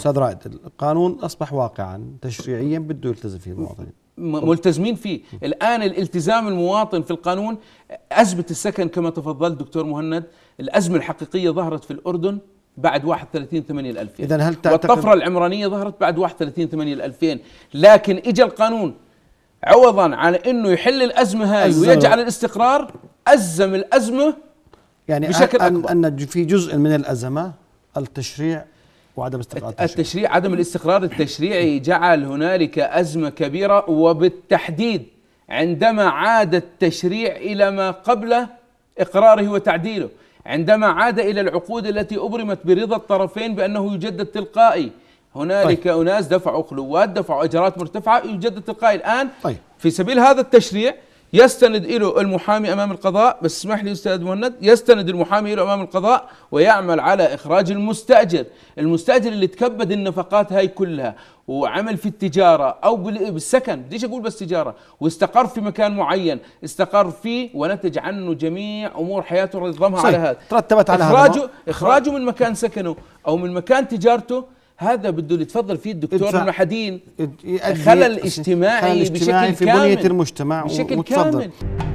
استاذ رائد القانون اصبح واقعا تشريعيا بده يلتزم فيه المواطنين ملتزمين فيه الآن الالتزام المواطن في القانون أزمة السكن كما تفضلت دكتور مهند الأزمة الحقيقية ظهرت في الأردن بعد 31 8 2000 اذا هل تعتقد والطفره العمرانيه ظهرت بعد 31 8 2000 لكن اجى القانون عوضا عن انه يحل الازمه هاي ويجعل الاستقرار ازم الازمه يعني بشكل أن, أكبر. ان في جزء من الازمه التشريع وعدم استقرار التشريع. التشريع عدم الاستقرار التشريعي جعل هنالك أزمة كبيرة وبالتحديد عندما عاد التشريع إلى ما قبل إقراره وتعديله عندما عاد إلى العقود التي أبرمت برضا الطرفين بأنه يجدد تلقائي هنالك طيب. أناس دفعوا خلوات دفعوا أجرات مرتفعة يجدد تلقائي الآن طيب. في سبيل هذا التشريع يستند إله المحامي أمام القضاء بس اسمح لي أستاذ مهند يستند المحامي إله أمام القضاء ويعمل على إخراج المستأجر المستأجر اللي تكبد النفقات هاي كلها وعمل في التجارة أو بالسكن ليش أقول بس تجارة واستقر في مكان معين استقر فيه ونتج عنه جميع أمور حياته ونظمها على هذا ترتبت على إخراجه, هذا إخراجه من مكان سكنه أو من مكان تجارته هذا بده اللي تفضل فيه الدكتور انه حدين خلل اجتماعي, اجتماعي بشكل في كامل في بنيه المجتمع بشكل كامل